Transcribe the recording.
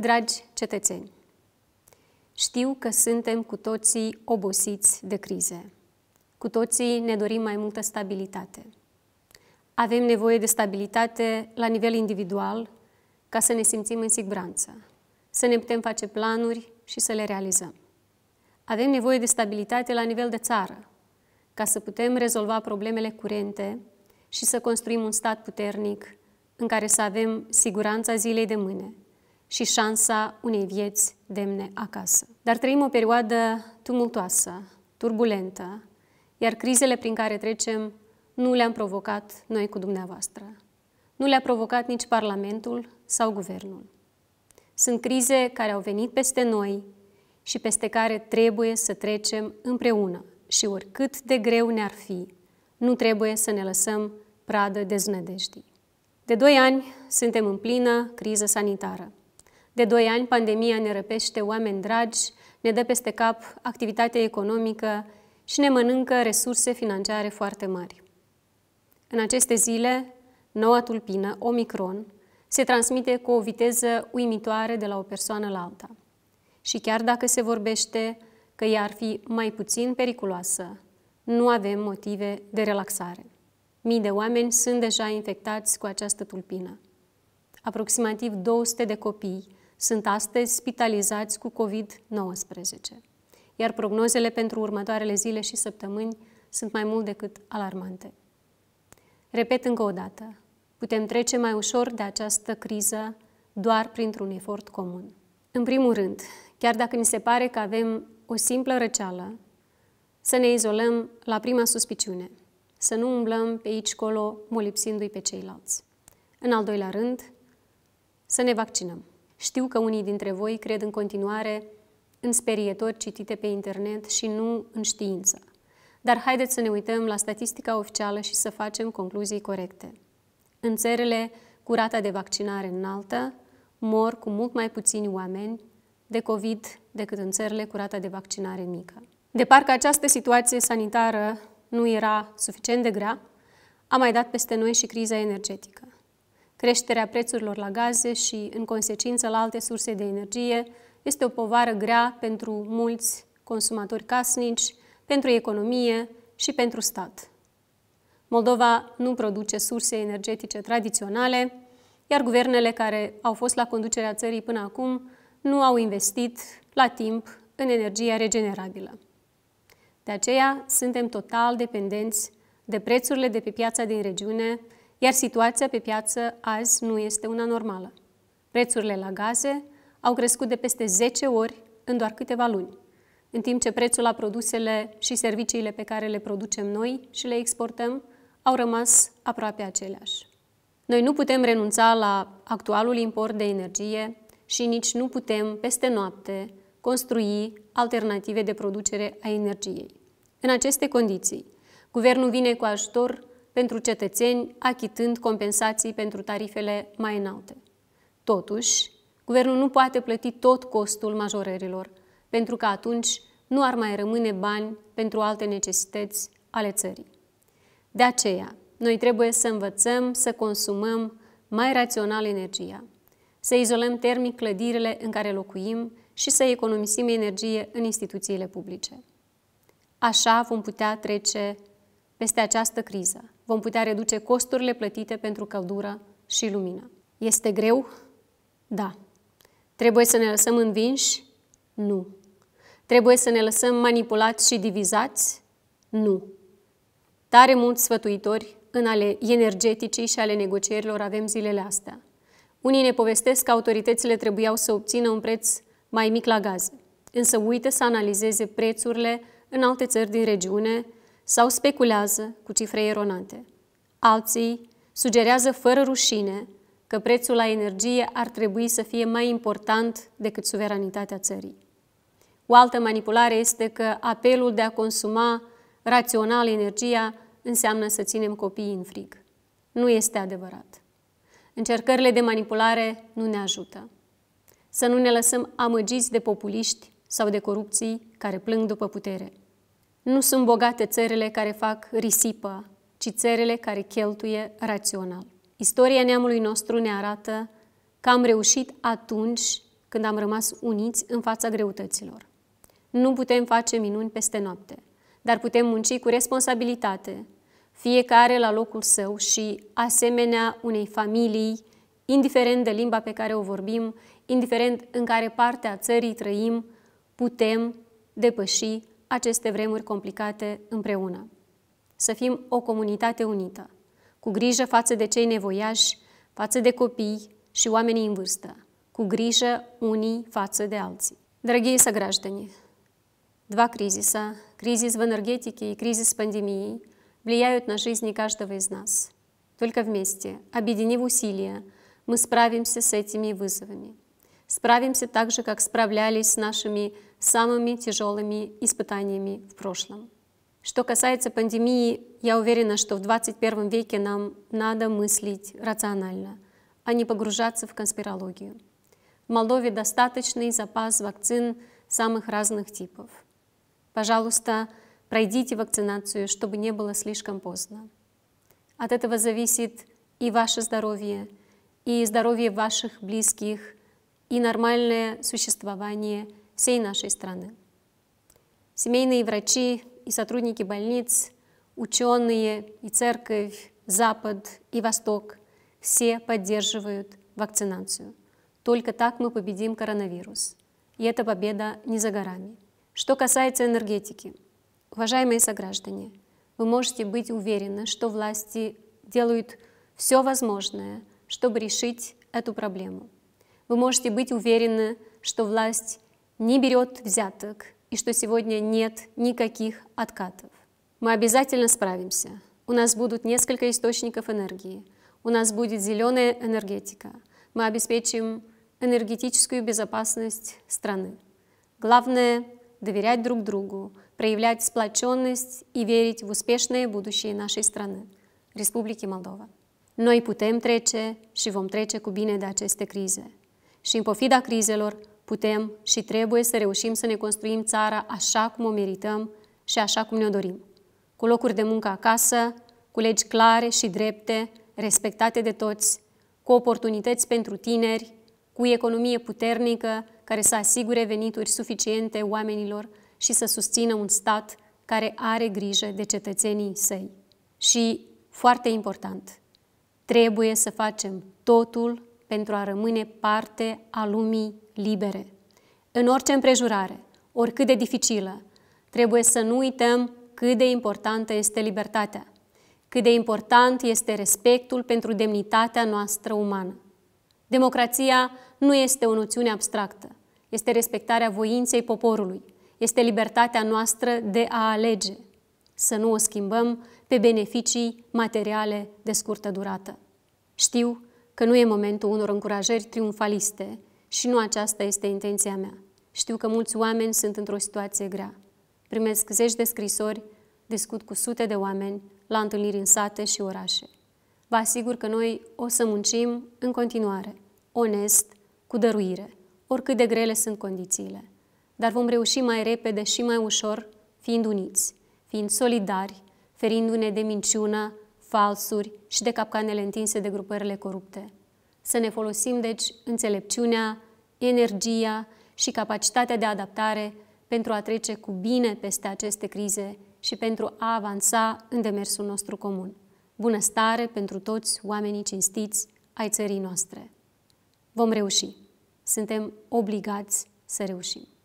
Dragi cetățeni, știu că suntem cu toții obosiți de crize. Cu toții ne dorim mai multă stabilitate. Avem nevoie de stabilitate la nivel individual ca să ne simțim în siguranță, să ne putem face planuri și să le realizăm. Avem nevoie de stabilitate la nivel de țară ca să putem rezolva problemele curente și să construim un stat puternic în care să avem siguranța zilei de mâine, și șansa unei vieți demne acasă. Dar trăim o perioadă tumultoasă, turbulentă, iar crizele prin care trecem nu le-am provocat noi cu dumneavoastră. Nu le-a provocat nici Parlamentul sau Guvernul. Sunt crize care au venit peste noi și peste care trebuie să trecem împreună și oricât de greu ne-ar fi, nu trebuie să ne lăsăm pradă deznădejdii. De doi ani suntem în plină criză sanitară. De doi ani, pandemia ne răpește oameni dragi, ne dă peste cap activitatea economică și ne mănâncă resurse financiare foarte mari. În aceste zile, noua tulpină, Omicron, se transmite cu o viteză uimitoare de la o persoană la alta. Și chiar dacă se vorbește că ea ar fi mai puțin periculoasă, nu avem motive de relaxare. Mii de oameni sunt deja infectați cu această tulpină. Aproximativ 200 de copii sunt astăzi spitalizați cu COVID-19, iar prognozele pentru următoarele zile și săptămâni sunt mai mult decât alarmante. Repet încă o dată, putem trece mai ușor de această criză doar printr-un efort comun. În primul rând, chiar dacă ni se pare că avem o simplă răceală, să ne izolăm la prima suspiciune, să nu umblăm pe aici colo, molipsindu-i pe ceilalți. În al doilea rând, să ne vaccinăm. Știu că unii dintre voi cred în continuare în sperietori citite pe internet și nu în știință. Dar haideți să ne uităm la statistica oficială și să facem concluzii corecte. În țările cu rata de vaccinare înaltă, mor cu mult mai puțini oameni de COVID decât în țările cu rata de vaccinare mică. De parcă această situație sanitară nu era suficient de grea, a mai dat peste noi și criza energetică. Creșterea prețurilor la gaze și, în consecință, la alte surse de energie este o povară grea pentru mulți consumatori casnici, pentru economie și pentru stat. Moldova nu produce surse energetice tradiționale, iar guvernele care au fost la conducerea țării până acum nu au investit la timp în energia regenerabilă. De aceea suntem total dependenți de prețurile de pe piața din regiune, iar situația pe piață azi nu este una normală. Prețurile la gaze au crescut de peste 10 ori în doar câteva luni, în timp ce prețul la produsele și serviciile pe care le producem noi și le exportăm au rămas aproape aceleași. Noi nu putem renunța la actualul import de energie și nici nu putem, peste noapte, construi alternative de producere a energiei. În aceste condiții, guvernul vine cu ajutor pentru cetățeni, achitând compensații pentru tarifele mai înalte. Totuși, guvernul nu poate plăti tot costul majorărilor, pentru că atunci nu ar mai rămâne bani pentru alte necesități ale țării. De aceea, noi trebuie să învățăm să consumăm mai rațional energia, să izolăm termic clădirile în care locuim și să economisim energie în instituțiile publice. Așa vom putea trece peste această criză vom putea reduce costurile plătite pentru căldură și lumină. Este greu? Da. Trebuie să ne lăsăm învinși? Nu. Trebuie să ne lăsăm manipulați și divizați? Nu. Tare mulți sfătuitori în ale energeticii și ale negocierilor avem zilele astea. Unii ne povestesc că autoritățile trebuiau să obțină un preț mai mic la gaze, însă uită să analizeze prețurile în alte țări din regiune, sau speculează cu cifre eronante. Alții sugerează fără rușine că prețul la energie ar trebui să fie mai important decât suveranitatea țării. O altă manipulare este că apelul de a consuma rațional energia înseamnă să ținem copiii în frig. Nu este adevărat. Încercările de manipulare nu ne ajută. Să nu ne lăsăm amăgiți de populiști sau de corupții care plâng după putere. Nu sunt bogate țările care fac risipă, ci țările care cheltuie rațional. Istoria neamului nostru ne arată că am reușit atunci când am rămas uniți în fața greutăților. Nu putem face minuni peste noapte, dar putem munci cu responsabilitate, fiecare la locul său și asemenea unei familii, indiferent de limba pe care o vorbim, indiferent în care parte a țării trăim, putem depăși aceste vremuri complicate împreună. Să fim o comunitate unită, cu grijă față de cei nevoiași, față de copii și oamenii în vârstă, cu grijă unii față de alții. Дорогие сограждане, два кризиса, кризис в энергетике и кризис пандемии, влияют на жизни каждого из нас. Только вместе, объединив усилия, мы справимся с этими вызовами. Справимся так же, как справлялись с нашими самыми тяжелыми испытаниями в прошлом. Что касается пандемии, я уверена, что в 21 веке нам надо мыслить рационально, а не погружаться в конспирологию. В Молдове достаточный запас вакцин самых разных типов. Пожалуйста, пройдите вакцинацию, чтобы не было слишком поздно. От этого зависит и ваше здоровье, и здоровье ваших близких, и нормальное существование – всей нашей страны. Семейные врачи и сотрудники больниц, ученые и церковь, Запад и Восток все поддерживают вакцинацию. Только так мы победим коронавирус. И эта победа не за горами. Что касается энергетики, уважаемые сограждане, вы можете быть уверены, что власти делают все возможное, чтобы решить эту проблему. Вы можете быть уверены, что власть не берет взяток и что сегодня нет никаких откатов. Мы обязательно справимся. У нас будут несколько источников энергии. У нас будет зеленая энергетика. Мы обеспечим энергетическую безопасность страны. Главное – доверять друг другу, проявлять сплоченность и верить в успешное будущее нашей страны, Республики Молдова. Noi putem trece și vom trece cu bine de aceste crize. Și în pofida crizelor putem și trebuie să reușim să ne construim țara așa cum o merităm și așa cum ne-o dorim. Cu locuri de muncă acasă, cu legi clare și drepte, respectate de toți, cu oportunități pentru tineri, cu economie puternică care să asigure venituri suficiente oamenilor și să susțină un stat care are grijă de cetățenii săi. Și, foarte important, trebuie să facem totul pentru a rămâne parte a lumii libere. În orice împrejurare, oricât de dificilă, trebuie să nu uităm cât de importantă este libertatea, cât de important este respectul pentru demnitatea noastră umană. Democrația nu este o noțiune abstractă, este respectarea voinței poporului, este libertatea noastră de a alege, să nu o schimbăm pe beneficii materiale de scurtă durată. Știu că nu e momentul unor încurajări triumfaliste și nu aceasta este intenția mea. Știu că mulți oameni sunt într-o situație grea. Primesc zeci de scrisori, discut cu sute de oameni la întâlniri în sate și orașe. Vă asigur că noi o să muncim în continuare, onest, cu dăruire, oricât de grele sunt condițiile. Dar vom reuși mai repede și mai ușor, fiind uniți, fiind solidari, ferindu-ne de minciună, falsuri și de capcanele întinse de grupările corupte. Să ne folosim, deci, înțelepciunea, energia și capacitatea de adaptare pentru a trece cu bine peste aceste crize și pentru a avansa în demersul nostru comun. Bunăstare pentru toți oamenii cinstiți ai țării noastre. Vom reuși. Suntem obligați să reușim.